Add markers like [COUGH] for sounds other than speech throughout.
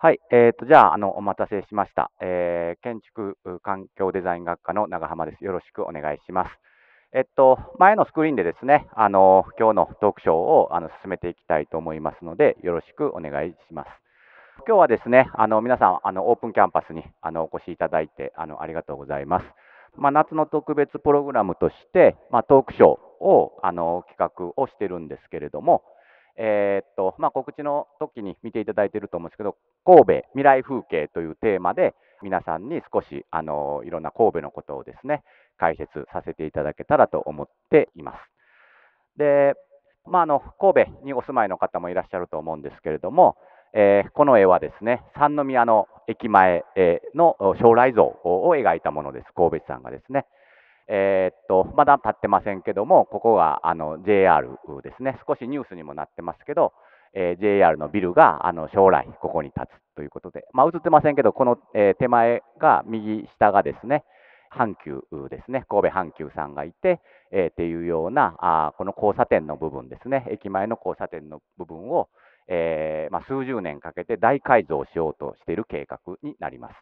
はい、えっ、ー、と、じゃあ、あの、お待たせしました。えー、建築環境デザイン学科の長浜です。よろしくお願いします。えっと、前のスクリーンでですね、あの、今日のトークショーをあの進めていきたいと思いますので、よろしくお願いします。今日はですね、あの、皆さん、あの、オープンキャンパスにあのお越しいただいて、あの、ありがとうございます。まあ、夏の特別プログラムとして、まあ、トークショーをあの企画をしてるんですけれども、えー、っとまあ、告知の時に見ていただいていると思うんですけど、神戸未来風景というテーマで、皆さんに少しあのいろんな神戸のことをですね、解説させていただけたらと思っています。で、まあ、あの神戸にお住まいの方もいらっしゃると思うんですけれども、えー、この絵はですね三宮の駅前の将来像を描いたものです神戸市さんがですねえー、っとまだ立ってませんけども、ここがあの JR ですね、少しニュースにもなってますけど、えー、JR のビルがあの将来、ここに立つということで、まあ、映ってませんけど、この、えー、手前が、右下がですね、阪急ですね、神戸阪急さんがいて、えー、っていうようなあ、この交差点の部分ですね、駅前の交差点の部分を、えーまあ、数十年かけて大改造しようとしている計画になります。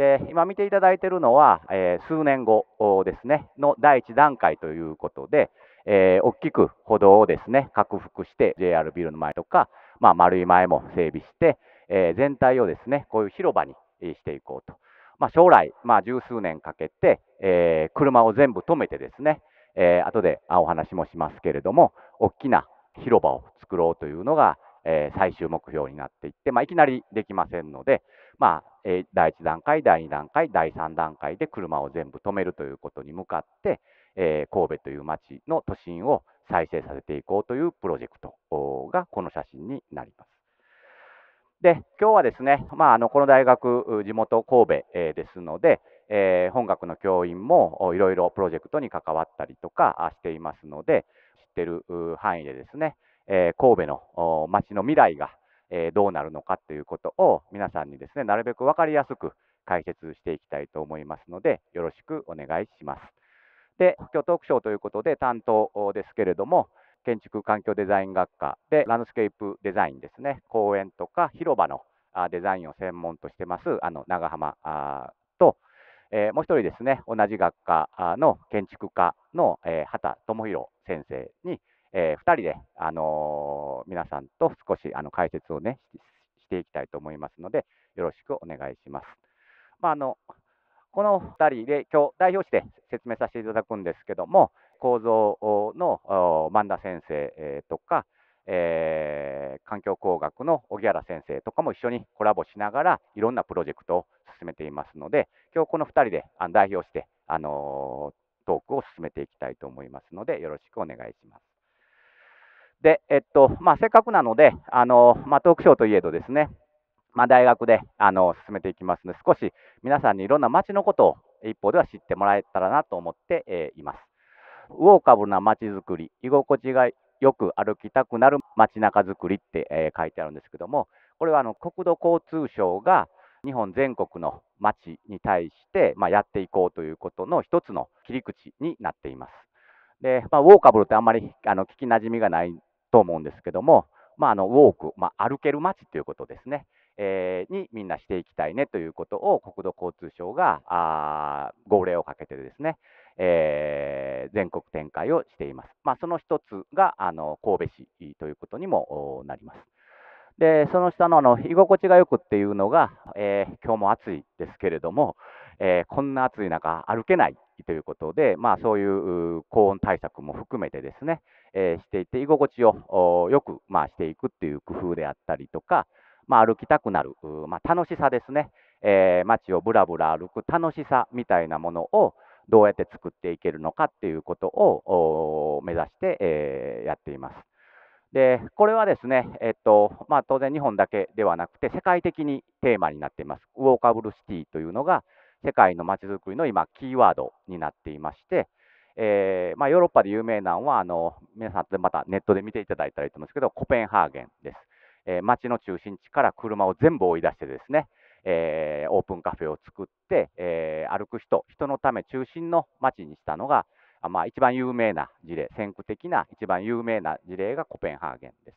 で今見ていただいているのは、えー、数年後ですね、の第1段階ということで、えー、大きく歩道をですね、拡幅して、JR ビルの前とか、まあ、丸い前も整備して、え全体をですね、こういう広場にしていこうと。まあ、将来、まあ、十数年かけて、え車を全部止めてですね、えー、後でお話もしますけれども、大きな広場を作ろうというのが、え最終目標になっていって、まあ、いきなりできませんので、まあ、え第1段階、第2段階、第3段階で車を全部止めるということに向かって、え神戸という町の都心を再生させていこうというプロジェクトがこの写真になります。で今日はですね、まあ、あのこの大学、地元神戸、えですので、え本学の教員もいろいろプロジェクトに関わったりとかしていますので、知ってる範囲でですね、え神戸の町の未来がえどうなるのかということを皆さんにですねなるべく分かりやすく解説していきたいと思いますのでよろしくお願いします。で今日トークショーということで担当ですけれども建築環境デザイン学科でランドスケープデザインですね公園とか広場のデザインを専門としてますあの長浜と、えー、もう一人ですね同じ学科の建築家の、えー、畑智弘先生にえー、2人で、あの皆さんと少しあの解説をねしていきたいと思いますので、よろしくお願いします。まあ、あのこの2人で、今日代表して説明させていただくんですけども、構造の萬田先生とか、えー、環境工学の荻原先生とかも一緒にコラボしながら、いろんなプロジェクトを進めていますので、今日この2人で代表して、あのトークを進めていきたいと思いますので、よろしくお願いします。で、えっと、まあ、せっかくなので、あの、まあ、トークショーといえどですね、まあ、大学で、あの、進めていきますので、少し皆さんにいろんな街のことを一方では知ってもらえたらなと思って、えー、います。ウォーカブルな街づくり、居心地がよく歩きたくなる街中づくりって、えー、書いてあるんですけども、これはあの国土交通省が日本全国の街に対して、まあ、やっていこうということの一つの切り口になっています。でまあ、ウォーカブルってあんまりあの聞きなじみがないと思うんですけども、まあ、あのウォーク、まあ、歩ける街ということですね、えー、にみんなしていきたいねということを国土交通省があ号令をかけてですね、えー、全国展開をしています。まあ、その一つがあの神戸市ということにもなります。でその下のあの居心地がよくっていうのが、えー、今日も暑いですけれども、えー、こんな暑い中歩けないということで、まあ、そういう高温対策も含めてですね、えー、していて、居心地をよく、まあ、していくっていう工夫であったりとか、まあ、歩きたくなる、まあ、楽しさですね、えー、街をぶらぶら歩く楽しさみたいなものをどうやって作っていけるのかっていうことを目指して、えー、やっています。でこれはですね、えっとまあ、当然日本だけではなくて世界的にテーマになっています。ウォーカブルシティというのが世界のまちづくりの今キーワードになっていまして、えー、まあ、ヨーロッパで有名なのはあの皆さんまたネットで見ていただいたらいいと思うんですけどコペンハーゲンです、えー、街の中心地から車を全部追い出してですね、えー、オープンカフェを作って、え歩く人人のため中心の街にしたのが、まあ、一番有名な事例先駆的な一番有名な事例がコペンハーゲンです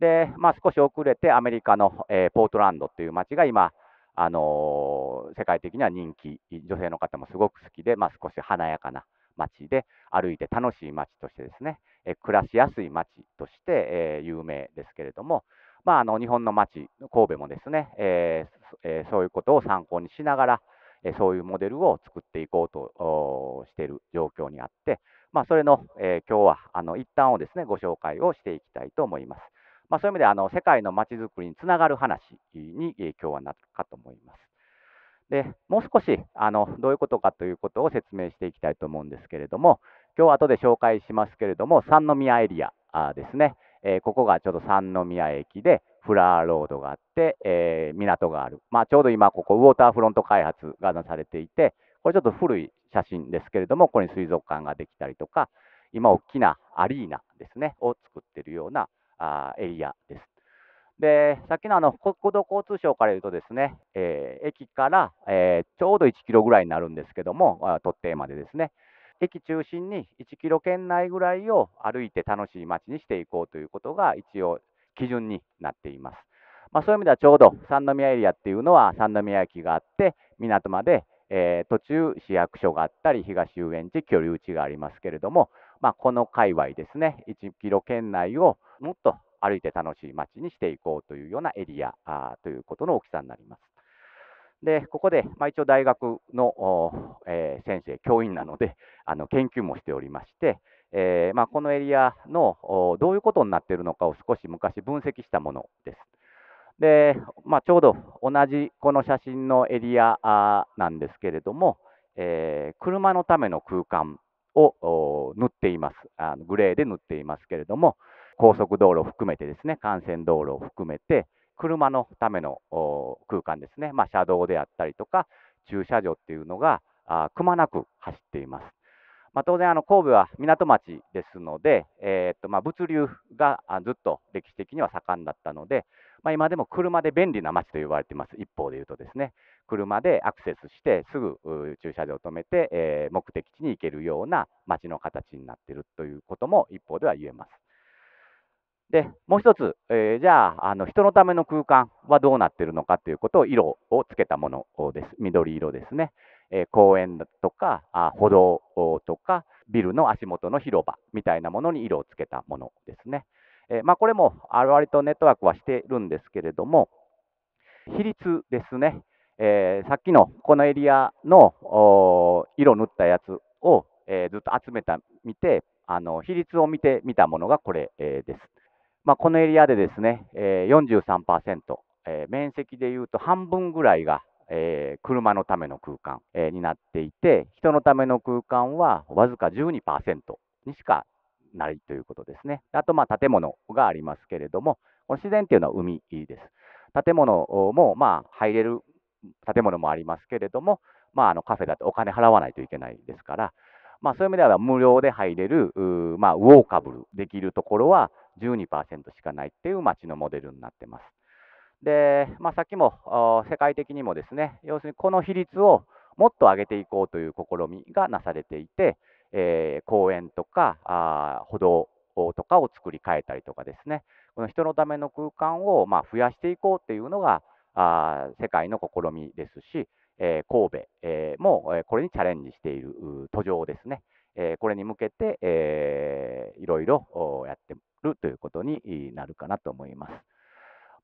で、まあ、少し遅れてアメリカの、えポートランドという街が今あの世界的には人気女性の方もすごく好きで、まあ、少し華やかな街で、歩いて楽しい街としてですね、え暮らしやすい街として、え有名ですけれども、まあ、あの日本の街、神戸もですね、ええそういうことを参考にしながら、えそういうモデルを作っていこうとしている状況にあって、まあ、それの、え今日はあの一端をですねご紹介をしていきたいと思います。まあ、そういう意味であの世界のまちづくりにつながる話に、え今日はなるかと思います。でもう少しあのどういうことかということを説明していきたいと思うんですけれども今日後で紹介しますけれども三宮エリアですね、えー、ここがちょうど三宮駅でフラーロードがあって、えー、港がある、まあ、ちょうど今ここウォーターフロント開発がなされていてこれちょっと古い写真ですけれどもここに水族館ができたりとか今大きなアリーナですねを作ってるようなあエリアです。でさっきのあの国土交通省から言うとですね、えー、駅から、えー、ちょうど1キロぐらいになるんですけども、取っ手までですね、駅中心に1キロ圏内ぐらいを歩いて楽しい街にしていこうということが一応基準になっています。まあ、そういう意味ではちょうど三宮エリアっていうのは三宮駅があって港まで、えー、途中市役所があったり東遊園地居留地がありますけれども、まあ、この界隈ですね1キロ圏内をもっと歩いて楽しい街にしていこうというようなエリアということの大きさになります。でここで、まあ、一応大学の、えー、先生、教員なので [LAUGHS] あの研究もしておりまして、えー、まあ、このエリアのどういうことになっているのかを少し昔分析したものです。でまあ、ちょうど同じこの写真のエリアなんですけれども、えー、車のための空間を塗っていますあの、グレーで塗っていますけれども、高速道路を含めてですね、幹線道路を含めて、車のための空間ですね、まあ、車道であったりとか、駐車場っていうのがくまなく走っています。まあ、当然、神戸は港町ですので、えー、っとまあ、物流がずっと歴史的には盛んだったので、まあ、今でも車で便利な町と言われています、一方で言うとですね、車でアクセスして、すぐ駐車場を止めて、えー、目的地に行けるような町の形になっているということも一方では言えます。でもう一つ、えー、じゃああの人のための空間はどうなってるのかということを色をつけたものです緑色ですね、えー、公園とかあ歩道とかビルの足元の広場みたいなものに色をつけたものですね、えー、まあ、これもあるとネットワークはしてるんですけれども比率ですね、えさっきのこのエリアの色塗ったやつを、えずっと集めた見てあの比率を見てみたものがこれ、えです。まあ、このエリアでですね、え43%、え面積でいうと半分ぐらいが、え車のための空間、えになっていて、人のための空間はわずか12%にしかないということですね。あと、まあ、建物がありますけれども、この自然というのは海です。建物も、まあ、入れる建物もありますけれども、まあ、あのカフェだとお金払わないといけないですから、まあ、そういう意味では無料で入れる、まあ、ウォーカブルできるところは、12%しかないっていう町のモデルになってます。で、まあ、さっきも世界的にもですね、要するにこの比率をもっと上げていこうという試みがなされていて、えー、公園とかあ歩道とかを作り変えたりとかですね、この人のための空間をま増やしていこうっていうのがあ世界の試みですし、えー、神戸、えー、もこれにチャレンジしている途上ですね。えこれに向けて、えー、いろいろやってるということになるかなと思います。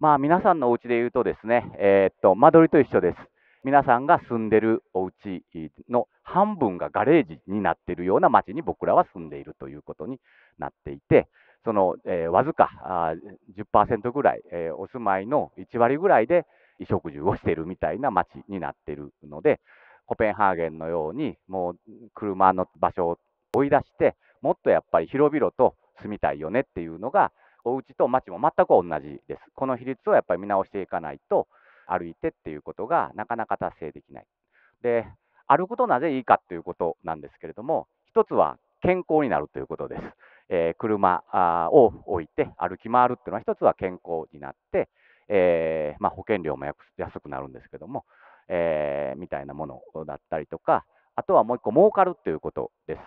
まあ、皆さんのお家で言うとですね、えー、っと間取りと一緒です。皆さんが住んでるお家の半分がガレージになっているような町に僕らは住んでいるということになっていて、その、えー、わずかあ10%ぐらい、えー、お住まいの1割ぐらいで衣食住をしているみたいな町になっているので、コペンハーゲンのようにもう車の場所を追い出してもっとやっぱり広々と住みたいよねっていうのがお家と町も全く同じですこの比率をやっぱり見直していかないと歩いてっていうことがなかなか達成できないで歩くとなぜいいかっていうことなんですけれども一つは健康になるということです、えー、車を置いて歩き回るっていうのは一つは健康になって、えー、まあ、保険料も安くなるんですけどもえー、みたいなものだったりとか、あとはもう一個、儲かるっていうことです。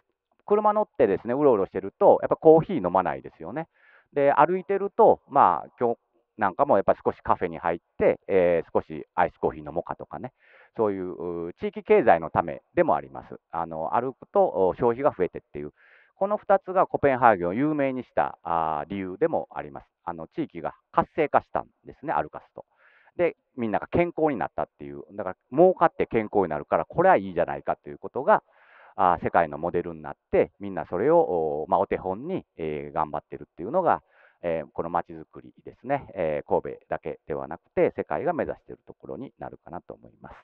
車乗ってですね、うろうろしてると、やっぱコーヒー飲まないですよね。で、歩いてると、まあ、今日なんかもやっぱ少しカフェに入って、えー、少しアイスコーヒー飲もうかとかね、そういう地域経済のためでもあります。あの歩くと消費が増えてっていう、この2つがコペンハーゲンを有名にしたあ理由でもあります。あの地域が活性化したんですね、歩かすと。で、みんなが健康になったっていう、だから儲かって健康になるから、これはいいじゃないかということが、あ世界のモデルになって、みんなそれをお,、まあ、お手本に、えー、頑張ってるっていうのが、えー、このまちづくりですね、えー、神戸だけではなくて、世界が目指しているところになるかなと思います。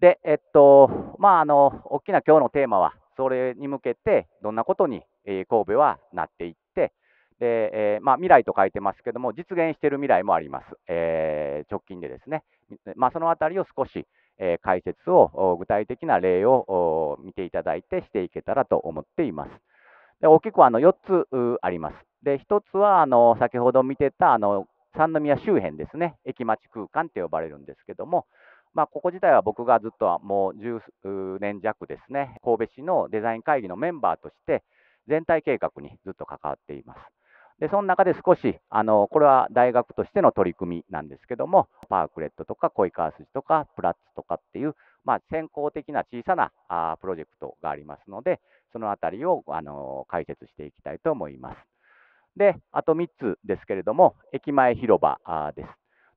で、えっと、まあ、あの、大きな今日のテーマは、それに向けて、どんなことに、え神戸はなっていって、で、えー、まあ、未来と書いてますけども、実現している未来もあります、えー、直近でですね、まあ、そのあたりを少し、えー、解説を、具体的な例を見ていただいてしていけたらと思っています。で大きくあの4つあります。で1つはあの先ほど見てたあの三宮周辺ですね、駅町空間って呼ばれるんですけども、まあ、ここ自体は僕がずっともう10年弱ですね、神戸市のデザイン会議のメンバーとして、全体計画にずっと関わっています。で、その中で少し、あの、これは大学としての取り組みなんですけども、パークレットとか恋川筋とかプラッツとかっていう、まあ、先行的な小さなあプロジェクトがありますので、そのあたりを、あの、解説していきたいと思います。で、あと3つですけれども、駅前広場です。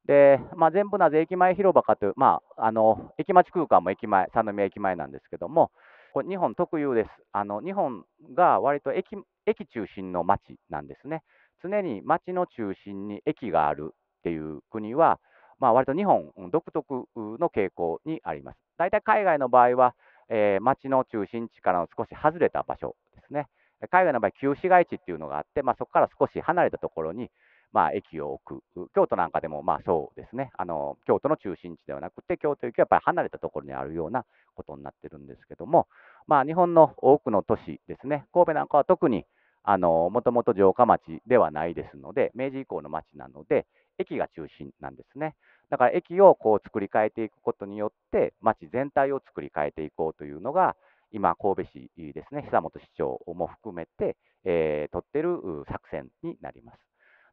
で、まあ、全部なぜ駅前広場かという、まあ、あの駅町空間も駅前、三宮駅前なんですけども、これ日本特有です。あの日本が割と駅駅中心の町なんですね。常に町の中心に駅があるっていう国は、まあ、割と日本独特の傾向にあります。大体海外の場合は、えー、町の中心地からの少し外れた場所ですね。海外の場合、旧市街地っていうのがあって、まあ、そこから少し離れたところにまあ、駅を置く、京都なんかでもまあそうですねあの、京都の中心地ではなくて、京都駅はやっぱり離れたところにあるようなことになってるんですけども、まあ、日本の多くの都市ですね、神戸なんかは特にもともと城下町ではないですので、明治以降の町なので、駅が中心なんですね。だから駅をこう作り変えていくことによって、町全体を作り変えていこうというのが、今、神戸市ですね、久本市長も含めて、えー、取ってる作戦になります。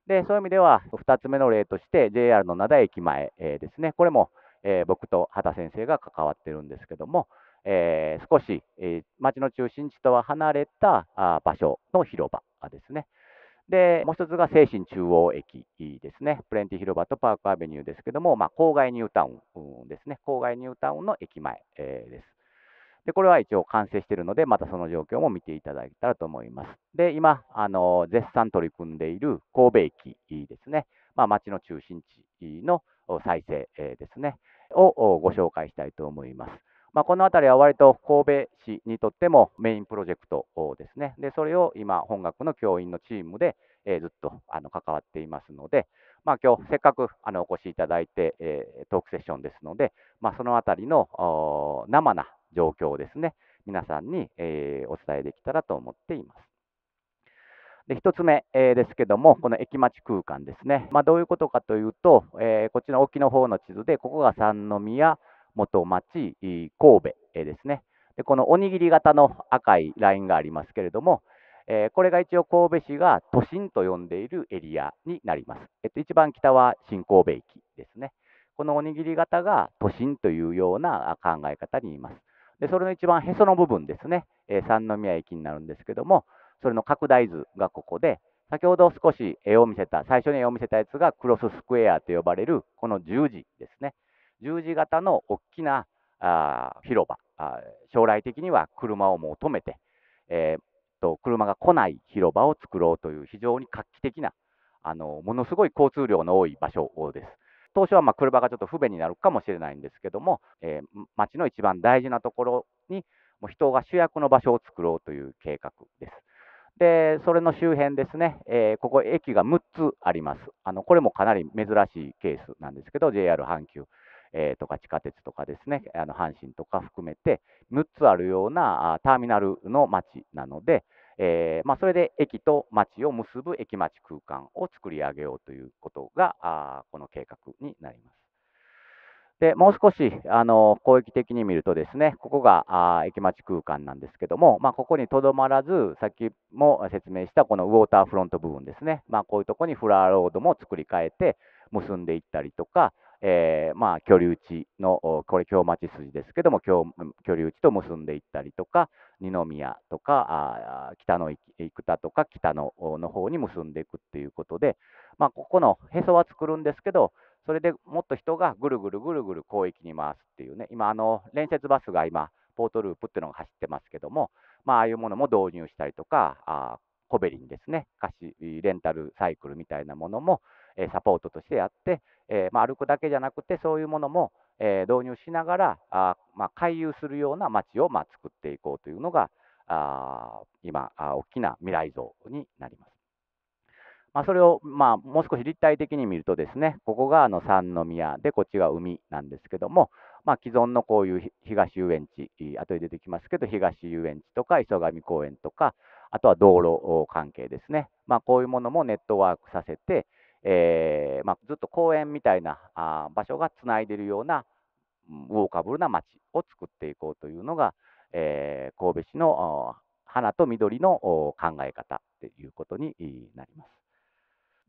でそういう意味では2つ目の例として JR の灘駅前、えですねこれも、え僕と畑先生が関わってるんですけども、え少し、え町の中心地とは離れたあ場所の広場ですねでもう一つが精神中央駅ですねプレンティ広場とパークアベニューですけども、まあ、郊外ニュータウンですね郊外ニュータウンの駅前、えですで、これは一応完成しているので、またその状況も見ていただけたらと思います。で、今、あの絶賛取り組んでいる神戸駅ですね、まあ、町の中心地の再生ですね、をご紹介したいと思います。まあ、この辺りは割と神戸市にとってもメインプロジェクトですね。で、それを今、本学の教員のチームで、えずっとあの関わっていますので、まあ、今日せっかくあのお越しいただいて、えトークセッションですので、まあ、その辺りの生な状況をですね、皆さんに、えお伝えできたらと思っています。で1つ目、えですけども、この駅町空間ですね、まあ、どういうことかというと、えこっちの沖の方の地図で、ここが三宮、元町、神戸、えですねで、このおにぎり型の赤いラインがありますけれども、えこれが一応神戸市が都心と呼んでいるエリアになります。えっと、一番北は新神戸駅ですね。このおにぎり型が都心というような考え方にいます。でそれの一番へその部分ですね、え三宮駅になるんですけども、それの拡大図がここで、先ほど少し絵を見せた、最初に絵を見せたやつがクロススクエアと呼ばれるこの十字ですね。十字型の大きなあ広場あ、将来的には車をもう止めて、えー、っと、車が来ない広場を作ろうという非常に画期的な、あのものすごい交通量の多い場所です。当初はま車がちょっと不便になるかもしれないんですけども、えー、町の一番大事なところに、もう人が主役の場所を作ろうという計画です。で、それの周辺ですね、えー、ここ、駅が6つあります。あのこれもかなり珍しいケースなんですけど、JR 阪急、えー、とか地下鉄とかですね、あの阪神とか含めて、6つあるようなターミナルの町なので、えー、まあ、それで駅と町を結ぶ駅町空間を作り上げようということがあこの計画になります。でもう少しあの広域的に見るとですねここがあ駅町空間なんですけども、まあ、ここにとどまらずさっきも説明したこのウォーターフロント部分ですね、まあ、こういうとこにフラーロードも作り変えて結んでいったりとかえー、まあ、居留地の、これ、京町筋ですけども、距居留地と結んでいったりとか、二宮とか、あ北の生田とか、北のの方に結んでいくっていうことで、まあ、ここのへそは作るんですけど、それでもっと人がぐるぐるぐるぐる広域に回すっていうね、今、あの、連接バスが今、ポートループっていうのが走ってますけども、まあ、ああいうものも導入したりとか、あコベリンですね、貸しレンタルサイクルみたいなものも、えサポートとしてやって、えまあ、歩くだけじゃなくてそういうものも、え導入しながらあ、まあ、回遊するような街を、ま作っていこうというのがあ今あ大きな未来像になります。まあ、それを、まあ、もう少し立体的に見るとですね、ここがあの三宮で、こっちが海なんですけども、まあ、既存のこういう東遊園地、後で出てきますけど、東遊園地とか磯上公園とか、あとは道路関係ですね、まあ、こういうものもネットワークさせて、えー、まあ、ずっと公園みたいなあ場所がつないでるようなウォーカブルな街を作っていこうというのが、えー、神戸市の花と緑の考え方ということになります。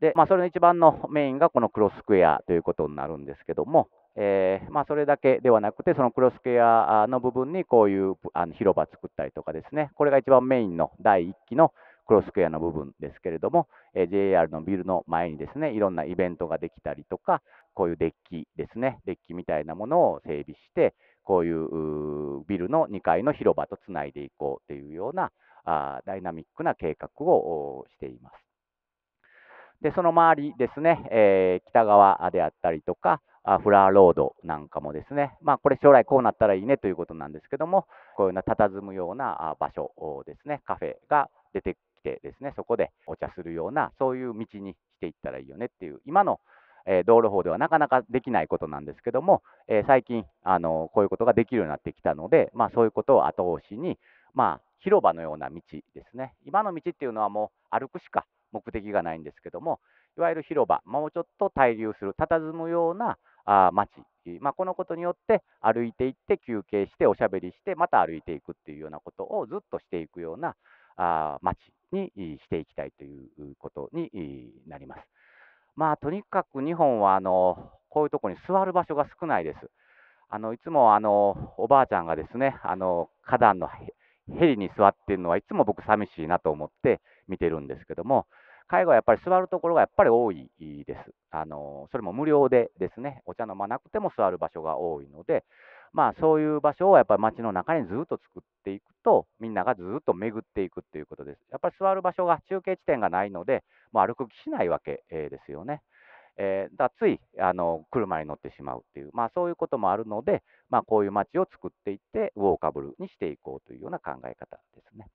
で、まあ、それの一番の [LAUGHS] メインがこのクロスクエアということになるんですけども、えー、まあ、それだけではなくて、そのクロスクエアの部分にこういうあの広場作ったりとかですね、これが一番メインの第1期の、クロスクエアの部分ですけれども、え JR のビルの前にですね、いろんなイベントができたりとか、こういうデッキですね、デッキみたいなものを整備して、こういうビルの2階の広場とつないでいこうというようなあダイナミックな計画をしています。で、その周りですね、えー、北側であったりとか、フラーロードなんかもですね、まあ、これ将来こうなったらいいねということなんですけども、こういうような佇むような場所ですね、カフェが出ててですね、そこでお茶するような、そういう道にしていったらいいよねっていう、今の、え道路法ではなかなかできないことなんですけども、え最近あの、こういうことができるようになってきたので、まあ、そういうことを後押しに、まあ、広場のような道ですね、今の道っていうのはもう歩くしか目的がないんですけども、いわゆる広場、もうちょっと滞留する、佇むようなあ街、まあ、このことによって歩いていって休憩しておしゃべりしてまた歩いていくっていうようなことをずっとしていくような町にしていきたいということになります。まあ、とにかく日本はあのこういうとこに座る場所が少ないです。あのいつもあのおばあちゃんがですねあの花壇のヘリに座っているのはいつも僕寂しいなと思って見てるんですけども介護はやっぱり座るところがやっぱり多いです。あのそれも無料でですねお茶飲まなくても座る場所が多いのでまあ、そういう場所をやっぱり街の中にずっと作っていくと、みんながずっと巡っていくっていうことです。やっぱり座る場所が中継地点がないので、もう歩く気しないわけですよね。えー、だついあの車に乗ってしまうっていう、まあ、そういうこともあるので、まあ、こういう街を作っていって、ウォーカブルにしていこうというような考え方ですね。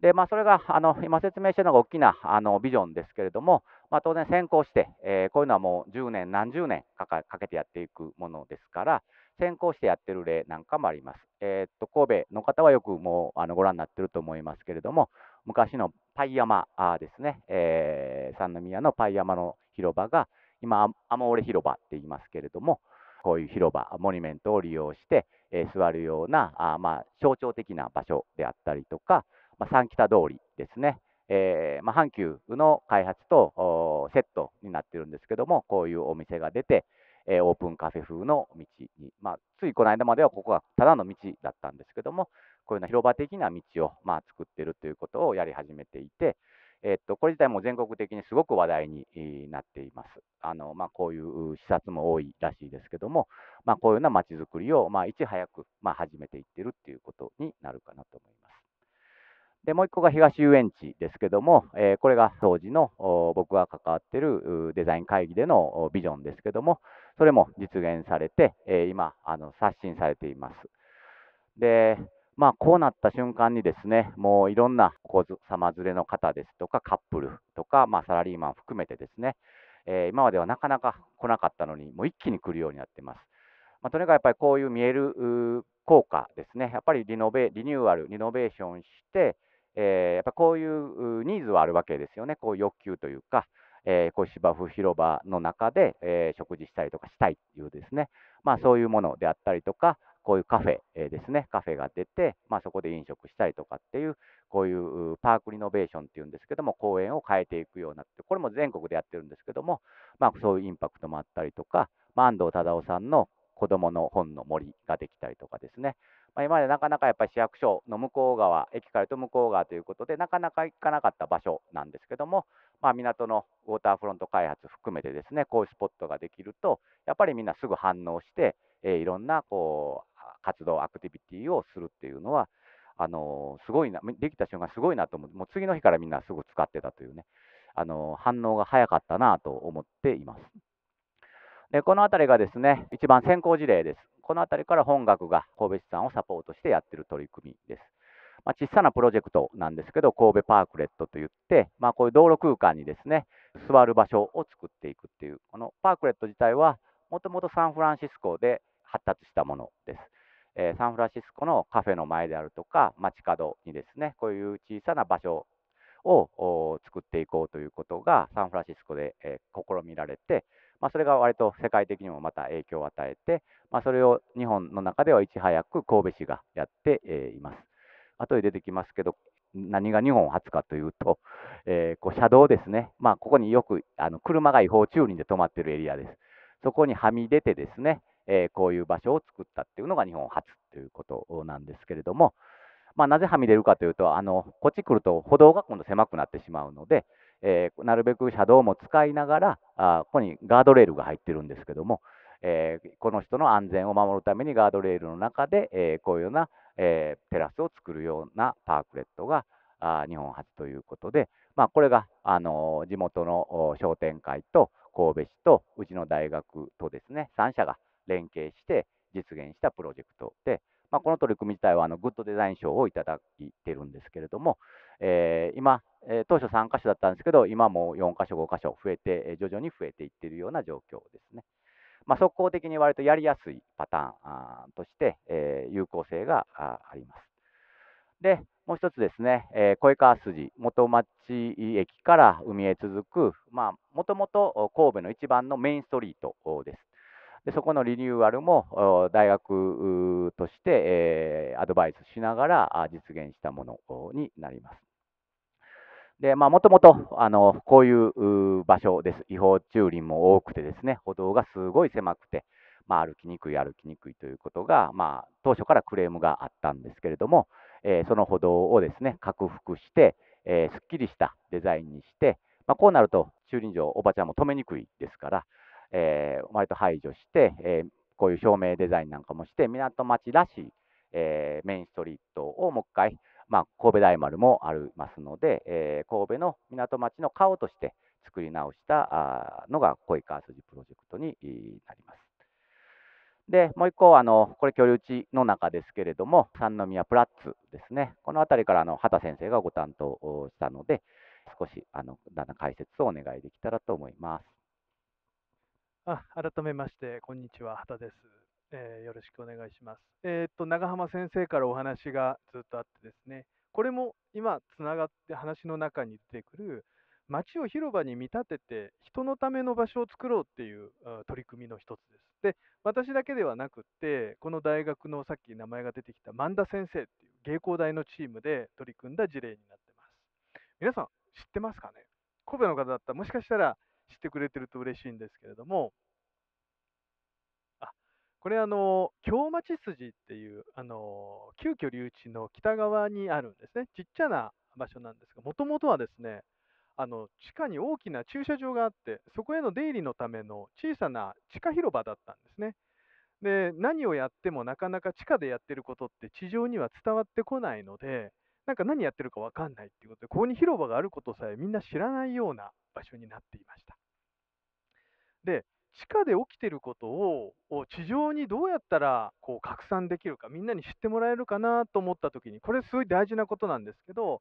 でまあ、それがあの今説明しているのが大きなあのビジョンですけれども、まあ、当然先行して、えー、こういうのはもう10年、何十年かけてやっていくものですから、先行してやってる例なんかもあります。えー、っと神戸の方はよくもうあのご覧になってると思いますけれども、昔のパイ山ですね、えー、三宮のパイ山の広場が、今、アモーレ広場って言いますけれども、こういう広場、モニュメントを利用して、えー、座るようなあ、まあ、象徴的な場所であったりとか、まあ、三北通りですね、えー、まあ、阪急の開発とセットになってるんですけども、こういうお店が出て、えー、オープンカフェ風の道に、まあ、ついこの間まではここがただの道だったんですけども、こういうの広場的な道を、まあ、作ってるということをやり始めていて、えー、っとこれ自体も全国的にすごく話題になっています。あのまあ、こういう視察も多いらしいですけども、まあ、こういうようなまちづくりを、まあ、いち早く、まあ、始めていってるっていうことになるかなと思います。でもう1個が東遊園地ですけども、えこれが当時の僕が関わってるデザイン会議でのビジョンですけども、それも実現されて、え今あの、刷新されています。で、まあ、こうなった瞬間にですね、もういろんな子様連れの方ですとか、カップルとか、まあ、サラリーマン含めてですね、えー、今まではなかなか来なかったのに、もう一気に来るようになってます。まあ、とにかくやっぱりこういう見える効果ですね、やっぱりリノベリニューアル、リノベーションして、えー、やっぱこういうニーズはあるわけですよね、こう欲求というか、えー、こう芝生広場の中で、えー、食事したりとかしたいっていうですね、まあ、そういうものであったりとか、こういうカフェですね、カフェが出て、まあ、そこで飲食したりとかっていう、こういうパークリノベーションっていうんですけども、公園を変えていくようなって、これも全国でやってるんですけども、まあ、そういうインパクトもあったりとか、まあ、安藤忠雄さんの子どもの本の森ができたりとかですね、まあ、今までなかなかやっぱり市役所の向こう側、駅からと向こう側ということで、なかなか行かなかった場所なんですけども、まあ、港のウォーターフロント開発含めてですね、こういうスポットができると、やっぱりみんなすぐ反応して、えー、いろんなこう活動、アクティビティをするっていうのは、あのー、すごいな、できた瞬間すごいなと思って、もう次の日からみんなすぐ使ってたというね、あのー、反応が早かったなと思っています。でこの辺りがですね、一番先行事例です。この辺りから本学が神戸さんをサポートしてやってる取り組みです。まあ、小さなプロジェクトなんですけど、神戸パークレットといって、まあ、こういう道路空間にですね、座る場所を作っていくっていう、このパークレット自体は、もともとサンフランシスコで発達したものです。えー、サンフランシスコのカフェの前であるとか、街角にですね、こういう小さな場所を作っていこうということが、サンフランシスコで、えー、試みられて、まあ、それが割と世界的にもまた影響を与えて、まあ、それを日本の中ではいち早く神戸市がやっています。後で出てきますけど何が日本初かというと、えー、こう車道ですね、まあ、ここによくあの車が違法駐輪で止まっているエリアです。そこにはみ出てですね、えー、こういう場所を作ったっていうのが日本初ということなんですけれども、まあ、なぜはみ出るかというと、あのこっち来ると歩道が今度狭くなってしまうので、えー、なるべく車道も使いながらあここにガードレールが入ってるんですけども、えー、この人の安全を守るためにガードレールの中で、えー、こういうような、えテラスを作るようなパークレットがあ日本初ということで、まあ、これが、あの地元の商店会と神戸市とうちの大学とですね3社が連携して実現したプロジェクトで、まあ、この取り組み自体はあのグッドデザイン賞をいただいてるんですけれども、えー、今、え当初3箇所だったんですけど、今も4箇所、5箇所増えて、徐々に増えていっているような状況ですね。まあ、速攻的に割とやりやすいパターンとして、え有効性があります。で、もう一つですね、えー、川筋、元町駅から海へ続く、まあ、もともと神戸の一番のメインストリートです。でそこのリニューアルも大学として、えアドバイスしながら実現したものになります。で、まあ、もともと、あの、こういう場所です。違法駐輪も多くてですね、歩道がすごい狭くて、まあ、歩きにくい、歩きにくいということが、まあ、当初からクレームがあったんですけれども、えー、その歩道をですね、拡幅して、えー、すっきりしたデザインにして、まあ、こうなると駐輪場、おばちゃんも止めにくいですから、えー、割と排除して、えー、こういう照明デザインなんかもして、港町らしい、えメインストリートをもう一回、まあ、神戸大丸もありますので、えー、神戸の港町の顔として作り直したのが恋川筋プロジェクトになります。でもう一個あの、これ、居留地の中ですけれども、三宮プラッツですね、この辺りからあの畑先生がご担当したので、少しあのだんだん解説をお願いできたらと思います。あ改めまして、こんにちは、畑です。えー、よろしくお願いします。えー、っと、長浜先生からお話がずっとあってですね、これも今つながって話の中に出てくる、街を広場に見立てて人のための場所を作ろうっていう取り組みの一つです。で、私だけではなくって、この大学のさっき名前が出てきた萬田先生っていう芸工大のチームで取り組んだ事例になってます。皆さん知ってますかね神戸の方だったらもしかしたら知ってくれてると嬉しいんですけれども、これあの、京町筋っていう、あの、急遽留置の北側にあるんですね。ちっちゃな場所なんですが、もともとはですね、あの地下に大きな駐車場があって、そこへの出入りのための小さな地下広場だったんですね。で、何をやってもなかなか地下でやってることって地上には伝わってこないので、なんか何やってるか分かんないっていうことで、ここに広場があることさえみんな知らないような場所になっていました。で、地下で起きてることを地上にどうやったらこう拡散できるかみんなに知ってもらえるかなと思った時にこれすごい大事なことなんですけど、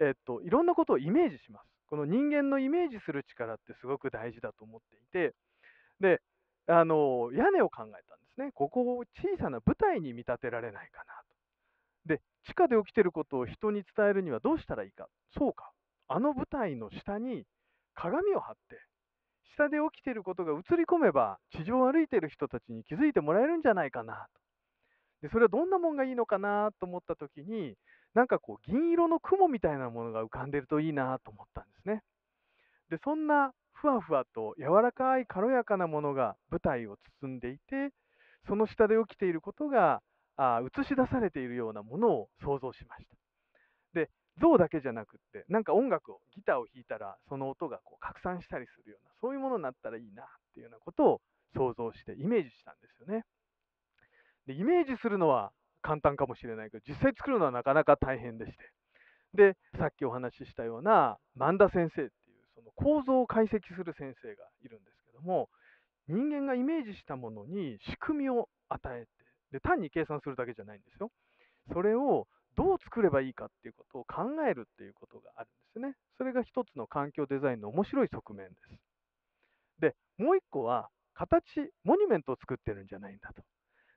えっと、いろんなことをイメージしますこの人間のイメージする力ってすごく大事だと思っていてであの屋根を考えたんですねここを小さな舞台に見立てられないかなとで地下で起きてることを人に伝えるにはどうしたらいいかそうかあの舞台の下に鏡を張って下で起きていることが映り込めば地上を歩いている人たちに気づいてもらえるんじゃないかなとでそれはどんなもんがいいのかなと思った時になんかこう銀色の雲みたいなものが浮かんでるといいなと思ったんですねでそんなふわふわと柔らかい軽やかなものが舞台を包んでいてその下で起きていることがあ映し出されているようなものを想像しましたで像だけじゃなくってなんか音楽をギターを弾いたらその音がこう拡散したりするようなそういうものになったらいいなっていうようなことを想像してイメージしたんですよね。でイメージするのは簡単かもしれないけど実際作るのはなかなか大変でしてでさっきお話ししたような萬田先生っていうその構造を解析する先生がいるんですけども人間がイメージしたものに仕組みを与えてで単に計算するだけじゃないんですよ。それをどう作ればいいかっていうことを考えるっていうことがあるんですね。それが一つの環境デザインの面白い側面です。で、もう一個は、形、モニュメントを作ってるんじゃないんだと。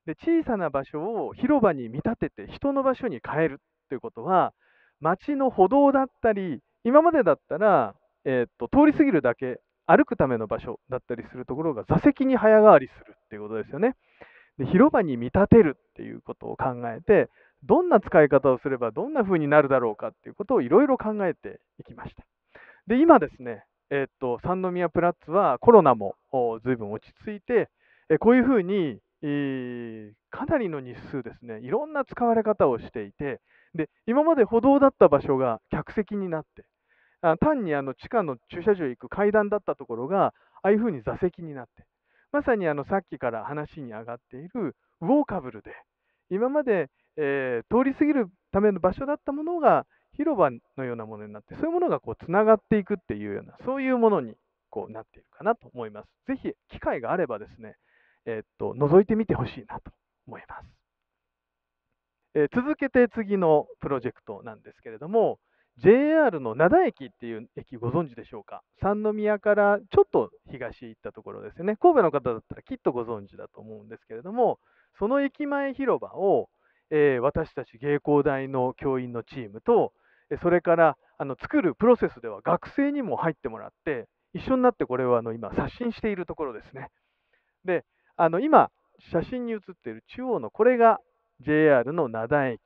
で、小さな場所を広場に見立てて人の場所に変えるっていうことは、街の歩道だったり、今までだったら、えー、っと通り過ぎるだけ歩くための場所だったりするところが座席に早変わりするっていうことですよね。で広場に見立てるっていうことを考えてどんな使い方をすればどんな風になるだろうかっていうことをいろいろ考えていきました。で、今ですね、えっと、三宮プラッツはコロナも随分落ち着いて、えこういうふうに、えかなりの日数ですね、いろんな使われ方をしていて、で今まで歩道だった場所が客席になって、あ単にあの地下の駐車場へ行く階段だったところが、ああいうふうに座席になって、まさにあのさっきから話に上がっているウォーカブルで、今までえー、通り過ぎるための場所だったものが広場のようなものになってそういうものがこうつながっていくっていうようなそういうものにこうなっているかなと思います。ぜひ機会があればですね、えー、っと覗いてみてほしいなと思います、えー、続けて次のプロジェクトなんですけれども JR の灘駅っていう駅ご存知でしょうか三宮からちょっと東へ行ったところですよね神戸の方だったらきっとご存知だと思うんですけれどもその駅前広場をえー、私たち芸工大の教員のチームとそれからあの作るプロセスでは学生にも入ってもらって一緒になってこれをあの今刷新しているところですね。であの今写真に写っている中央のこれが JR の灘駅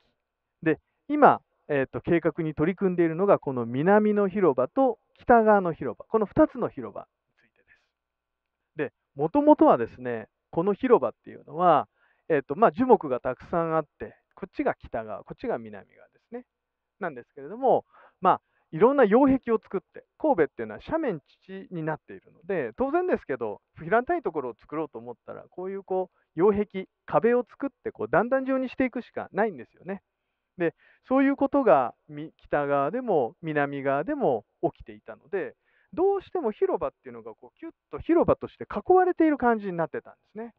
で今、えーと、計画に取り組んでいるのがこの南の広場と北側の広場この2つの広場についてです。でもともとはですねこの広場っていうのはえーとまあ、樹木がたくさんあってこっちが北側こっちが南側ですねなんですけれども、まあ、いろんな擁壁を作って神戸っていうのは斜面地になっているので当然ですけど平たいところを作ろうと思ったらこういうこう擁壁壁を作ってこうだん状にしていくしかないんですよね。でそういうことが北側でも南側でも起きていたのでどうしても広場っていうのがこうキュッと広場として囲われている感じになってたんですね。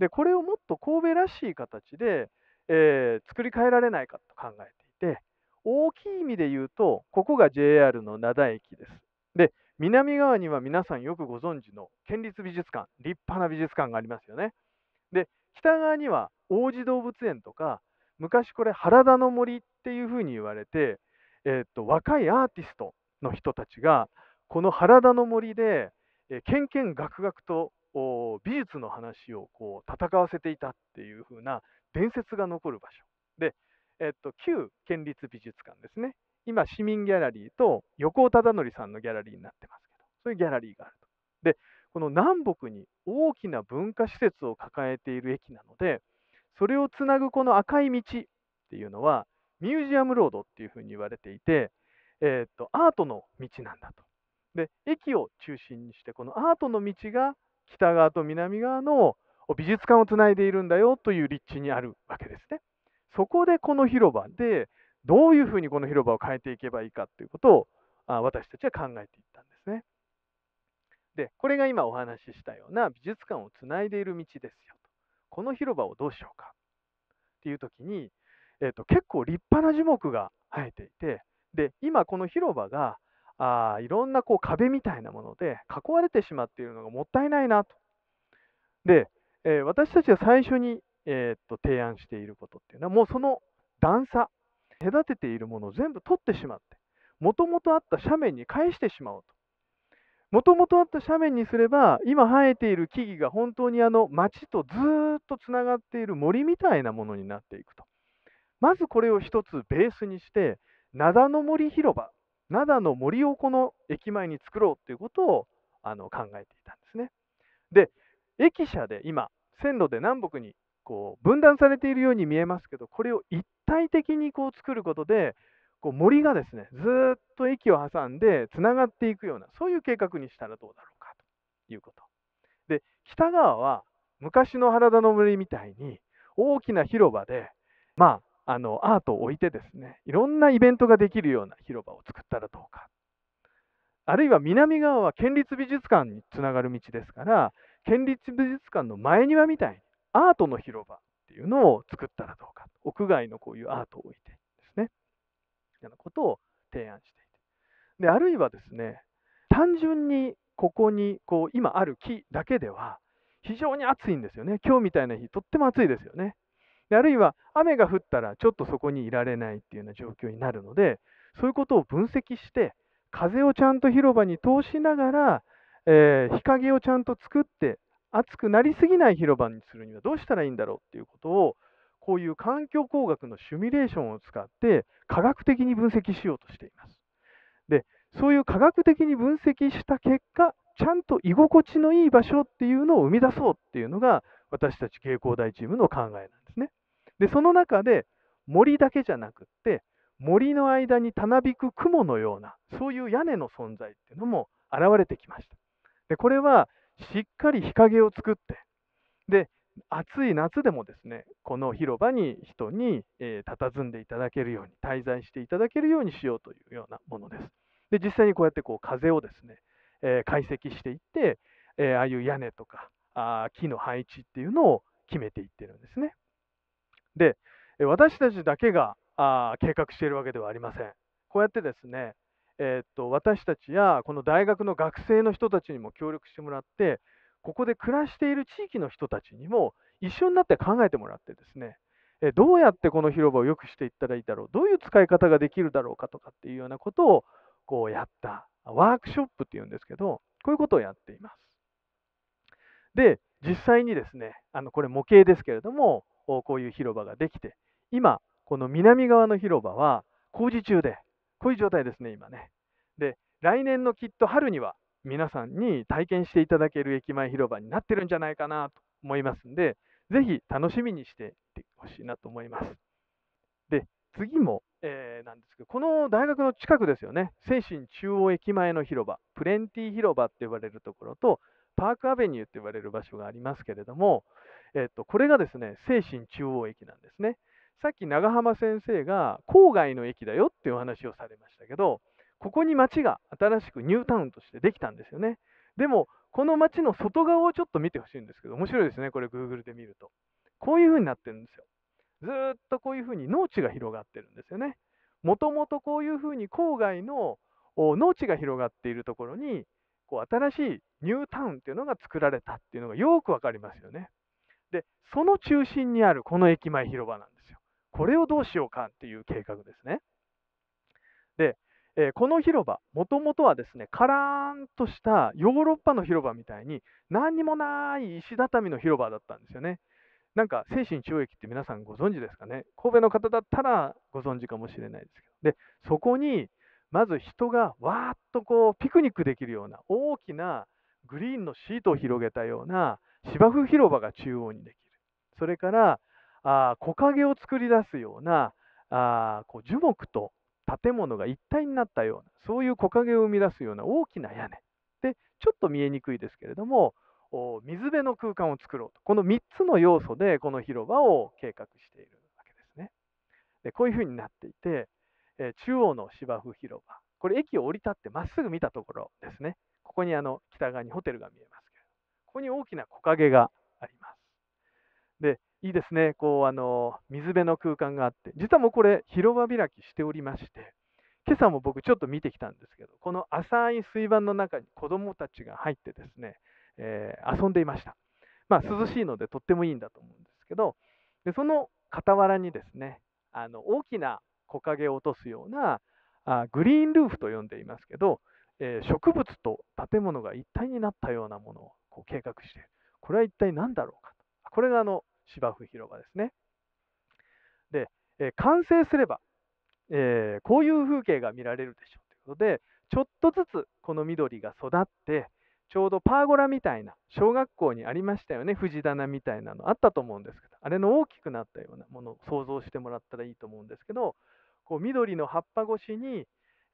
でこれをもっと神戸らしい形で、えー、作り変えられないかと考えていて大きい意味で言うとここが JR の灘駅です。で南側には皆さんよくご存知の県立美術館立派な美術館がありますよね。で北側には王子動物園とか昔これ原田の森っていうふうに言われて、えー、っと若いアーティストの人たちがこの原田の森で、えー、けんけんがくがくと美術の話をこう戦わせていたっていう風な伝説が残る場所で、えっと、旧県立美術館ですね今市民ギャラリーと横尾忠則さんのギャラリーになってますけどそういうギャラリーがあるとでこの南北に大きな文化施設を抱えている駅なのでそれをつなぐこの赤い道っていうのはミュージアムロードっていうふうに言われていて、えっとアートの道なんだとで駅を中心にしてこのアートの道が北側と南側の美術館をつないでいるんだよという立地にあるわけですね。そこでこの広場でどういうふうにこの広場を変えていけばいいかということを私たちは考えていったんですね。で、これが今お話ししたような美術館をつないでいる道ですよと。この広場をどうしようかっていう時に、えーと、と結構立派な樹木が生えていて、で、今この広場があいろんなこう壁みたいなもので囲われてしまっているのがもったいないなと。で、えー、私たちが最初に、えー、っと提案していることっていうのはもうその段差隔てているものを全部取ってしまってもともとあった斜面に返してしまおうと。もともとあった斜面にすれば今生えている木々が本当にあの町とずっとつながっている森みたいなものになっていくとまずこれを一つベースにして灘の森広場灘の森をこの駅前に作ろうということをあの考えていたんですね。で、駅舎で今、線路で南北にこう分断されているように見えますけど、これを一体的にこう作ることで、こう森がですねずっと駅を挟んでつながっていくような、そういう計画にしたらどうだろうかということ。で、北側は昔の原田の森みたいに大きな広場で、まあ、あのアートを置いてですねいろんなイベントができるような広場を作ったらどうかあるいは南側は県立美術館につながる道ですから県立美術館の前庭みたいにアートの広場っていうのを作ったらどうか屋外のこういうアートを置いてですねみたいなことを提案していてであるいはですね単純にここにこう今ある木だけでは非常に暑いんですよね今日みたいな日とっても暑いですよねであるいは雨が降ったらちょっとそこにいられないっていうような状況になるのでそういうことを分析して風をちゃんと広場に通しながら、えー、日陰をちゃんと作って暑くなりすぎない広場にするにはどうしたらいいんだろうっていうことをこういう環境工学のシミュレーションを使って科学的に分析しようとしています。でそういう科学的に分析した結果ちゃんと居心地のいい場所っていうのを生み出そうっていうのが私たち蛍光大チームの考えなんです。で、その中で森だけじゃなくって、森の間にたなびく雲のような、そういう屋根の存在っていうのも現れてきました。で、これはしっかり日陰を作って、で、暑い夏でもですね、この広場に人に、えー、佇んでいただけるように、滞在していただけるようにしようというようなものです。で、実際にこうやってこう風をですね、えー、解析していって、えー、ああいう屋根とかあ木の配置っていうのを決めていってるんですね。で、私たちだけがあ計画しているわけではありません。こうやってですね、えー、っと私たちやこの大学の学生の人たちにも協力してもらって、ここで暮らしている地域の人たちにも一緒になって考えてもらってですね、えどうやってこの広場を良くしていったらいいだろう、どういう使い方ができるだろうかとかっていうようなことをこうやったワークショップっていうんですけど、こういうことをやっています。で、実際にですね、あのこれ模型ですけれども、こういう広場ができて、今、この南側の広場は工事中で、こういう状態ですね、今ね。で、来年のきっと春には皆さんに体験していただける駅前広場になってるんじゃないかなと思いますんで、ぜひ楽しみにしていってほしいなと思います。で、次も、えー、なんですけど、この大学の近くですよね、精神中央駅前の広場、プレンティ広場って呼ばれるところと、パークアベニューって呼ばれる場所がありますけれども、えっと、これがですね、精神中央駅なんですね。さっき長浜先生が郊外の駅だよっていう話をされましたけど、ここに町が新しくニュータウンとしてできたんですよね。でも、この町の外側をちょっと見てほしいんですけど、面白いですね、これ Google で見ると。こういう風になってるんですよ。ずっとこういう風に農地が広がってるんですよね。もともとこういう風に郊外の農地が広がっているところに、こう新しいニュータウンっていうのが作られたっていうのがよくわかりますよね。で、その中心にあるこの駅前広場なんですよ。これをどうしようかっていう計画ですね。で、えこの広場、もともとはですね、カラーンとしたヨーロッパの広場みたいに、何にもない石畳の広場だったんですよね。なんか、精神中駅って皆さんご存知ですかね。神戸の方だったらご存知かもしれないですけど。で、そこに、まず人がわーっとこう、ピクニックできるような、大きなグリーンのシートを広げたような、芝生広場が中央にできる。それから、あ木陰を作り出すようなあこう樹木と建物が一体になったような、そういう木陰を生み出すような大きな屋根。で、ちょっと見えにくいですけれども、水辺の空間を作ろうと。この3つの要素で、この広場を計画しているわけですね。で、こういうふうになっていて、え中央の芝生広場。これ、駅を降り立ってまっすぐ見たところですね。ここにあの北側にホテルが見えますここに大きな木陰があります。で、いいですね、こうあの水辺の空間があって、実はもうこれ、広場開きしておりまして、今朝も僕、ちょっと見てきたんですけど、この浅い水盤の中に子どもたちが入ってですね、えー、遊んでいました。まあ、涼しいのでとってもいいんだと思うんですけど、でその傍らにですね、あの大きな木陰を落とすようなあグリーンルーフと呼んでいますけど、えー、植物と建物が一体になったようなものこう計画している。これは一体何だろうかと。これがあの芝生広場ですね。で、え完成すれば、えー、こういう風景が見られるでしょうということで、ちょっとずつこの緑が育って、ちょうどパーゴラみたいな小学校にありましたよね藤棚みたいなのあったと思うんですけどあれの大きくなったようなものを想像してもらったらいいと思うんですけどこう緑の葉っぱ越しに、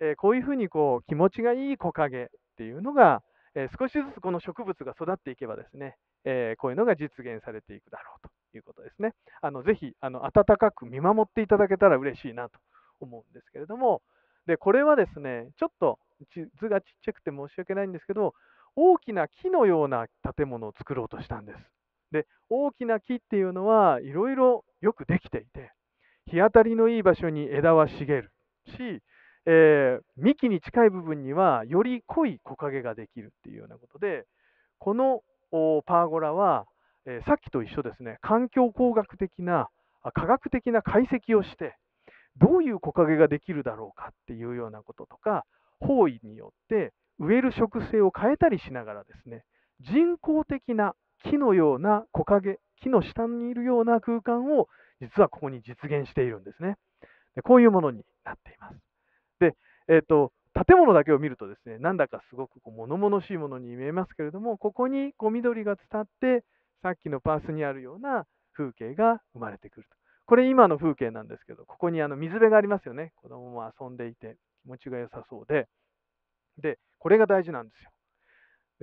えー、こういうふうにこう気持ちがいい木陰っていうのがえ少しずつこの植物が育っていけばですね、えこういうのが実現されていくだろうということですね。あのぜひあの温かく見守っていただけたら嬉しいなと思うんですけれども、でこれはですね、ちょっと図がちっちゃくて申し訳ないんですけど、大きな木のような建物を作ろうとしたんです。で大きな木っていうのはいろいろよくできていて日当たりのいい場所に枝は茂るしえー、幹に近い部分にはより濃い木陰ができるっていうようなことでこのパーゴラは、えー、さっきと一緒ですね環境工学的な科学的な解析をしてどういう木陰ができるだろうかっていうようなこととか方位によって植える植生を変えたりしながらですね人工的な木のような木陰木の下にいるような空間を実はここに実現しているんですねでこういうものになっていますで、えーと、建物だけを見るとですねなんだかすごくこう物々しいものに見えますけれどもここにこう緑が伝ってさっきのパースにあるような風景が生まれてくるとこれ今の風景なんですけどここにあの水辺がありますよね子供も遊んでいて気持ちが良さそうででこれが大事なんですよ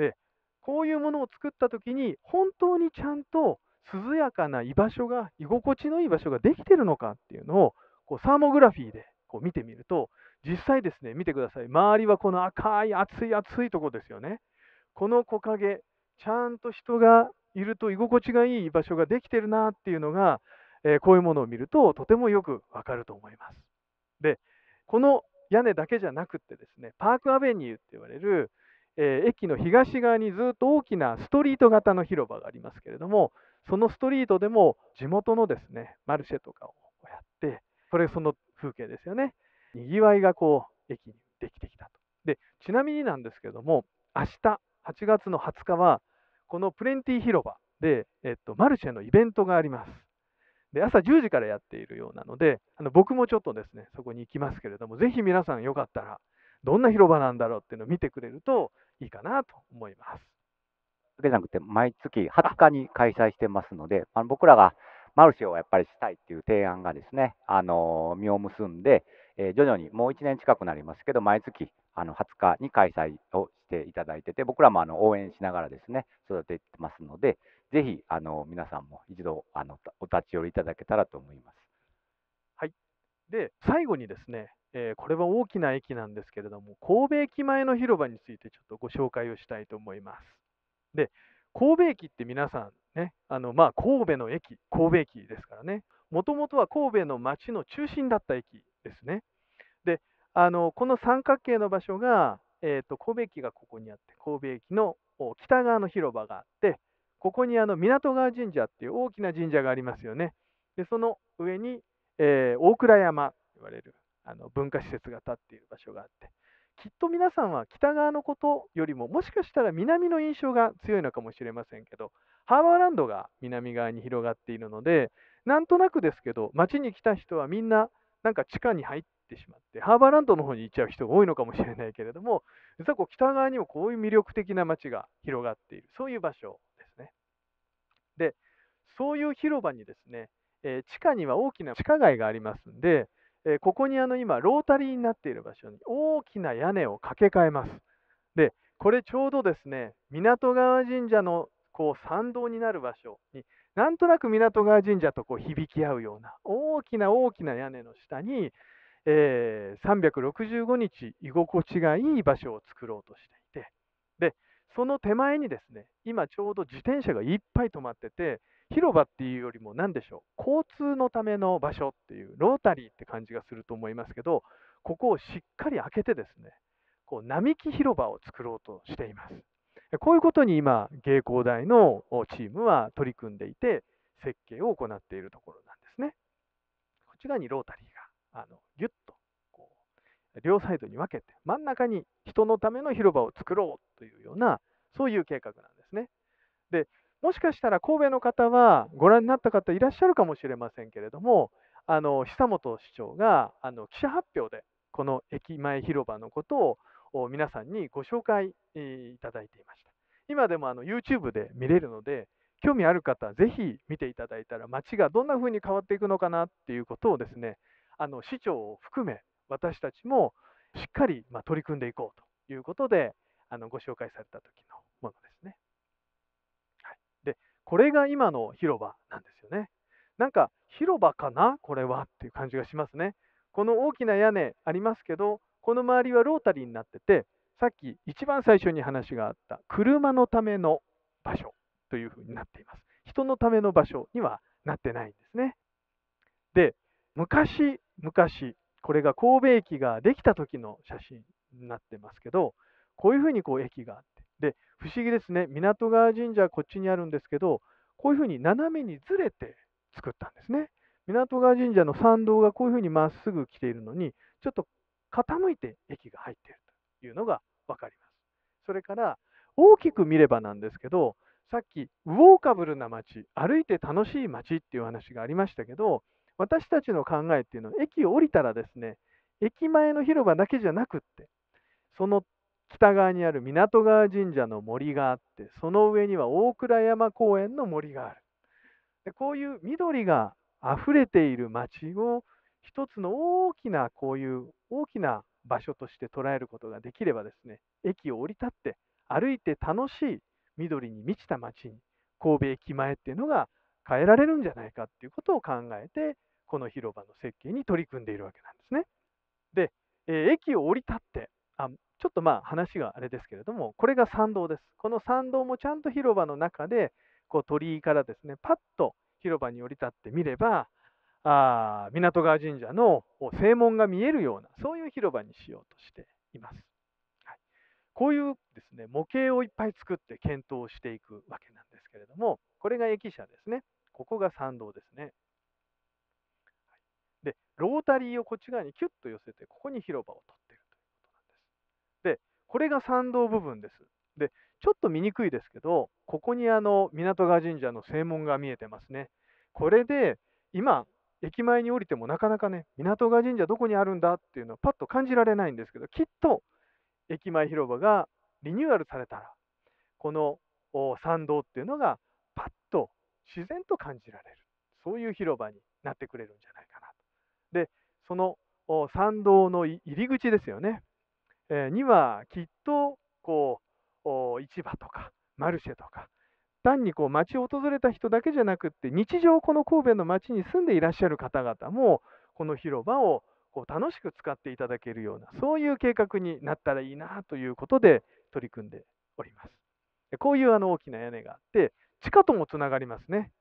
でこういうものを作った時に本当にちゃんと涼やかな居場所が居心地のいい場所ができてるのかっていうのをこうサーモグラフィーでこう見てみると、実際ですね、見てください。周りはこの赤い、熱い、熱いとこですよね。この木陰、ちゃんと人がいると居心地がいい場所ができてるなっていうのが、えー、こういうものを見るととてもよくわかると思います。で、この屋根だけじゃなくってですね、パークアベニューって言われる、えー、駅の東側にずっと大きなストリート型の広場がありますけれども、そのストリートでも地元のですね、マルシェとかをやって、それその風景ですよね。にぎわいがこう、駅にできてきたと。で、ちなみになんですけども、明日、8月の20日は、このプレンティ広場で、えっと、マルシェのイベントがあります。で、朝10時からやっているようなので、あの僕もちょっとですね、そこに行きますけれども、ぜひ皆さんよかったら、どんな広場なんだろうっていうのを見てくれるといいかなと思います。でなくて、毎月20日に開催してますので、あの僕らがマルシェをやっぱりしたいっていう提案がですね、あの実を結んで、え徐々にもう1年近くなりますけど、毎月あの20日に開催をしていただいてて、僕らもあの応援しながらですね、育ててますので、ぜひあの皆さんも一度あのお立ち寄りいただけたらと思います。はい、で最後にですね、えー、これは大きな駅なんですけれども、神戸駅前の広場についてちょっとご紹介をしたいと思います。で神戸駅って皆さんねあのまあ、神戸の駅、神戸駅ですからね、もともとは神戸の町の中心だった駅ですね。であのこの三角形の場所が、えーと、神戸駅がここにあって、神戸駅の北側の広場があって、ここにあの港川神社っていう大きな神社がありますよね。でその上に、えー、大倉山と言われるあの文化施設が建っている場所があって、きっと皆さんは北側のことよりももしかしたら南の印象が強いのかもしれませんけどハーバーランドが南側に広がっているのでなんとなくですけど町に来た人はみんななんか地下に入ってしまってハーバーランドの方に行っちゃう人が多いのかもしれないけれども実はこう北側にもこういう魅力的な町が広がっているそういう場所ですね。でそういう広場にですね、えー、地下には大きな地下街がありますんでえここにあの今、ロータリーになっている場所に大きな屋根を架け替えます。で、これちょうどですね、港川神社のこう参道になる場所に、なんとなく港川神社とこう響き合うような大きな大きな屋根の下に、えー、365日居心地がいい場所を作ろうとしていて、で、その手前にですね、今ちょうど自転車がいっぱい止まってて、広場っていうよりも何でしょう交通のための場所っていうロータリーって感じがすると思いますけどここをしっかり開けてですねこう並木広場を作ろうとしていますこういうことに今芸工大のチームは取り組んでいて設計を行っているところなんですねこちらにロータリーがあのギュッとこう両サイドに分けて真ん中に人のための広場を作ろうというようなそういう計画なんですねでもしかしたら神戸の方はご覧になった方いらっしゃるかもしれませんけれども、あの久本市長があの記者発表で、この駅前広場のことを皆さんにご紹介いただいていました。今でもあの YouTube で見れるので、興味ある方、ぜひ見ていただいたら、街がどんな風に変わっていくのかなっていうことをですね、あの市長を含め、私たちもしっかりま取り組んでいこうということで、あのご紹介された時のものです。これが今の広場なんですよね。なんか広場かなこれはっていう感じがしますね。この大きな屋根ありますけど、この周りはロータリーになってて、さっき一番最初に話があった車のための場所というふうになっています。人のための場所にはなってないんですね。で、昔々、これが神戸駅ができた時の写真になってますけど、こういうふうにこう駅があって、で、不思議ですね、港川神社はこっちにあるんですけど、こういうふうに斜めにずれて作ったんですね。港川神社の参道がこういうふうにまっすぐ来ているのに、ちょっと傾いて駅が入っているというのが分かります。それから、大きく見ればなんですけど、さっきウォーカブルな街、歩いて楽しい街っていう話がありましたけど、私たちの考えっていうのは、駅を降りたらですね、駅前の広場だけじゃなくって、その北側にある港川神社の森があってその上には大倉山公園の森があるでこういう緑があふれている町を一つの大きなこういう大きな場所として捉えることができればですね駅を降り立って歩いて楽しい緑に満ちた町に神戸駅前っていうのが変えられるんじゃないかっていうことを考えてこの広場の設計に取り組んでいるわけなんですね。で、えー、駅を降り立ってあちょっとまあ話があれですけれども、これが参道です。この参道もちゃんと広場の中で、こう鳥居からですね、パッと広場に降り立ってみれば、あ港川神社の正門が見えるような、そういう広場にしようとしています。はい、こういうですね、模型をいっぱい作って検討していくわけなんですけれども、これが駅舎ですね。ここが参道ですね。で、ロータリーをこっち側にキュッと寄せて、ここに広場を取ってる。これが参道部分です。で、ちょっと見にくいですけど、ここにあの港川神社の正門が見えてますね。これで今、駅前に降りてもなかなかね、港川神社どこにあるんだっていうのをパッと感じられないんですけど、きっと駅前広場がリニューアルされたら、この参道っていうのがパッと自然と感じられる、そういう広場になってくれるんじゃないかなと。で、その参道の入り口ですよね。にはきっとこう市場とかマルシェとか単にこう街を訪れた人だけじゃなくって日常この神戸の街に住んでいらっしゃる方々もこの広場をこう楽しく使っていただけるようなそういう計画になったらいいなということで取り組んでおりますこういうあの大きな屋根があって地下ともつながりますね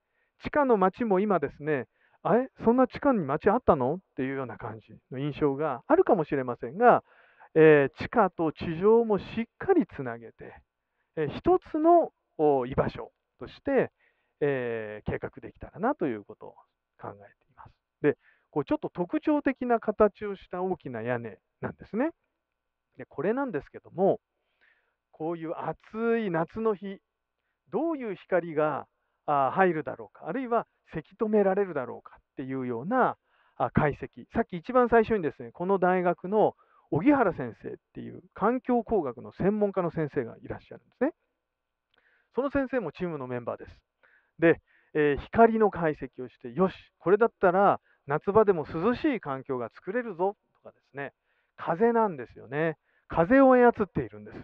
地下の街も今ですねあれそんな地下に街あったのっていうような感じの印象があるかもしれませんがえー、地下と地上もしっかりつなげて、えー、一つの居場所として、えー、計画できたらなということを考えています。で、こうちょっと特徴的な形をした大きな屋根なんですね。で、これなんですけども、こういう暑い夏の日、どういう光が入るだろうか、あるいはせき止められるだろうかっていうような解析、さっき一番最初にですね、この大学の荻原先生っていう環境工学の専門家の先生がいらっしゃるんですね。その先生もチームのメンバーです。で、えー、光の解析をして、よし、これだったら夏場でも涼しい環境が作れるぞとかですね、風なんですよね。風を操っているんです。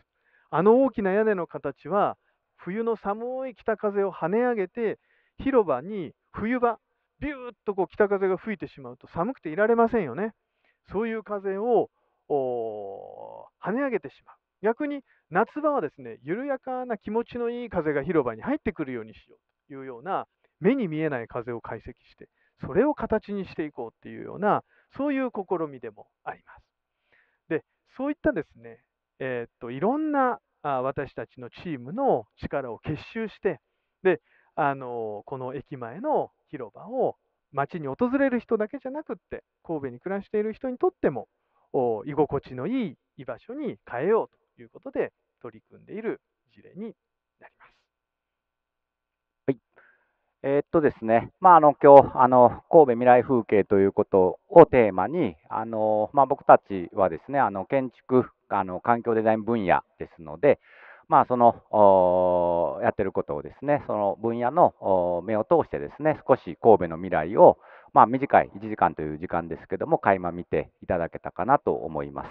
あの大きな屋根の形は、冬の寒い北風を跳ね上げて、広場に冬場、ビューッとこう北風が吹いてしまうと寒くていられませんよね。そういう風を跳ね上げてしまう。逆に夏場はですね、緩やかな気持ちのいい風が広場に入ってくるようにしようというような、目に見えない風を解析して、それを形にしていこうというような、そういう試みでもあります。で、そういったですね、えー、っといろんなあ私たちのチームの力を結集して、で、あのこの駅前の広場を街に訪れる人だけじゃなくって、神戸に暮らしている人にとっても居心地のいい居場所に変えようということで取り組んでいる事例になります。はい、えー、っとですね、まあ、あの今日あの神戸未来風景ということをテーマにあの、まあ、僕たちはですねあの建築あの環境デザイン分野ですので、まあ、そのやってることをですねその分野の目を通してですね少し神戸の未来をまあ、短い1時間という時間ですけども、垣間見ていただけたかなと思います。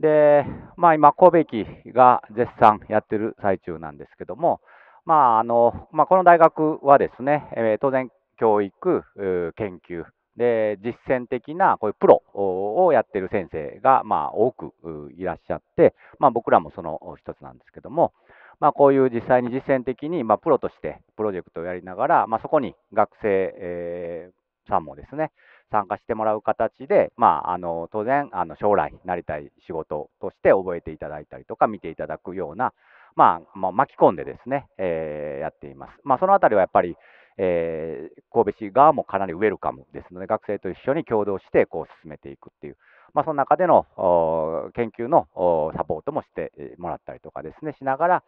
で、まあ、今、神戸駅が絶賛やってる最中なんですけども、まああのまあ、この大学はですね、え当然、教育、研究、で実践的なこういうプロをやってる先生がまあ多くいらっしゃって、まあ、僕らもその一つなんですけども、まあ、こういう実際に実践的にまあプロとしてプロジェクトをやりながら、まあ、そこに学生、えさんもですね、参加してもらう形で、まあ、あの当然あの将来なりたい仕事として覚えていただいたりとか見ていただくような、まあまあ、巻き込んでですね、えー、やっています。まあ、そのあたりはやっぱり、えー、神戸市側もかなりウェルカムですので学生と一緒に共同してこう進めていくっていう、まあ、その中での研究のサポートもしてもらったりとかですねしながら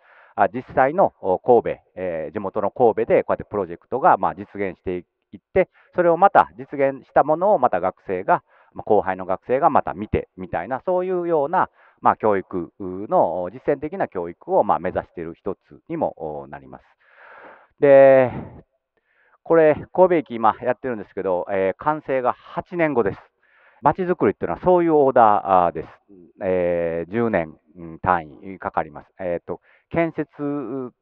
実際の神戸、えー、地元の神戸でこうやってプロジェクトがまあ実現していく行って、それをまた実現したものをまた学生が、ま後輩の学生がまた見てみたいな、そういうような、ま教育の、実践的な教育を、ま目指している一つにもなります。で、これ、神戸駅今やってるんですけど、えー、完成が8年後です。まちづくりっていうのはそういうオーダーです。えー、10年単位かかります。えーと建設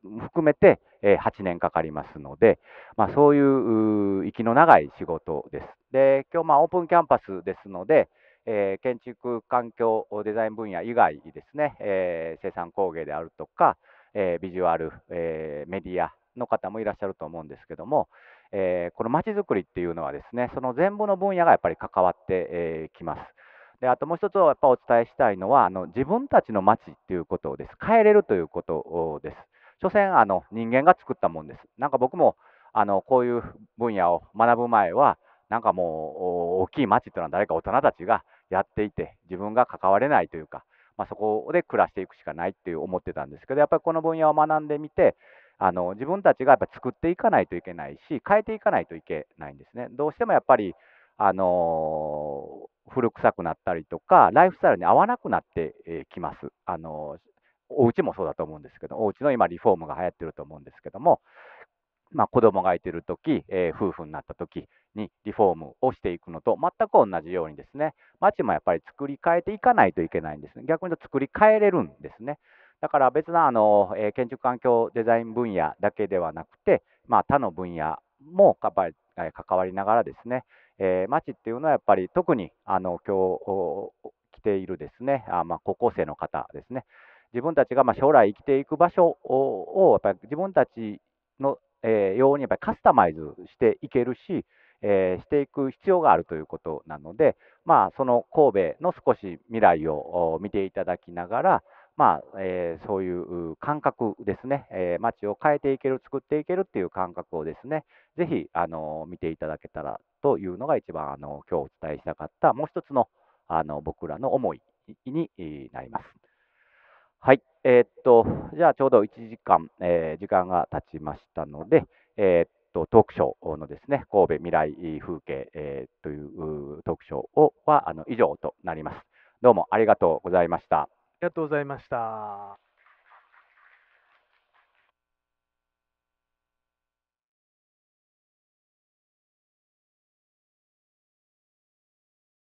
含めてえ8年かかりますので、まあ、そういう息の長い仕事です。で今日まあオープンキャンパスですので、えー、建築環境デザイン分野以外ですね、えー、生産工芸であるとか、えー、ビジュアル、えメディアの方もいらっしゃると思うんですけども、えこのまちづくりっていうのはですねその全部の分野がやっぱり関わって、えきます。であともう一つやっぱお伝えしたいのはあの自分たちの街っていうことです変えれるということです。所詮あの人間が作ったもんです。なんか僕もあのこういう分野を学ぶ前はなんかもう大きい町というのは誰か大人たちがやっていて自分が関われないというか、まあ、そこで暮らしていくしかないって思ってたんですけどやっぱりこの分野を学んでみてあの自分たちがやっぱ作っていかないといけないし変えていかないといけないんですね。どうしてもやっぱりあの古臭くなったりとかライフスタイルに合わなくなってきます。あのお家もそうだと思うんですけど、お家の今、リフォームが流行ってると思うんですけども、まあ、子供がいてるとき、えー、夫婦になったときにリフォームをしていくのと全く同じようにですね、街もやっぱり作り変えていかないといけないんですね。逆に言うと作り変えれるんですね。だから別なあの、えー、建築環境デザイン分野だけではなくて、まあ、他の分野もやっぱり関わりながらですね、えー、街っていうのはやっぱり特にあの今日来ているですねあ、まあ、高校生の方ですね、自分たちがま将来生きていく場所をやっぱり自分たちのようにやっぱりカスタマイズしていけるし、えー、していく必要があるということなので、まあ、その神戸の少し未来を見ていただきながら、まあえー、そういう感覚ですね、えー、街を変えていける、作っていけるっていう感覚をですね、ぜひあの見ていただけたらというのが一番あの今日お伝えしたかった、もう一つのあの僕らの思いになります。はい。えー、っと、じゃあちょうど1時間、えー、時間が経ちましたので、えー、っと、トークショーのですね、神戸未来風景、えというトークショーをはあの以上となります。どうもありがとうございました。ありがとうございました。